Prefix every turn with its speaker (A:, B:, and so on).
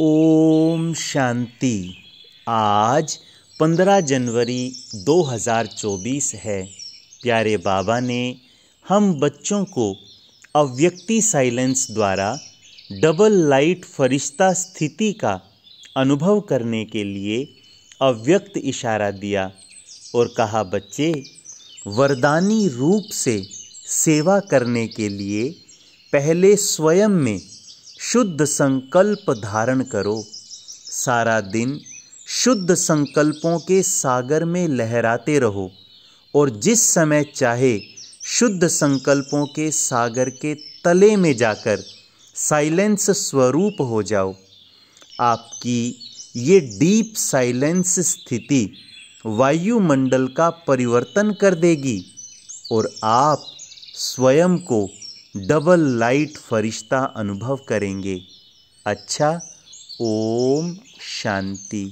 A: ओम शांति आज 15 जनवरी 2024 है प्यारे बाबा ने हम बच्चों को अव्यक्ति साइलेंस द्वारा डबल लाइट फरिश्ता स्थिति का अनुभव करने के लिए अव्यक्त इशारा दिया और कहा बच्चे वरदानी रूप से सेवा करने के लिए पहले स्वयं में शुद्ध संकल्प धारण करो सारा दिन शुद्ध संकल्पों के सागर में लहराते रहो और जिस समय चाहे शुद्ध संकल्पों के सागर के तले में जाकर साइलेंस स्वरूप हो जाओ आपकी ये डीप साइलेंस स्थिति वायुमंडल का परिवर्तन कर देगी और आप स्वयं को डबल लाइट फरिश्ता अनुभव करेंगे अच्छा ओम शांति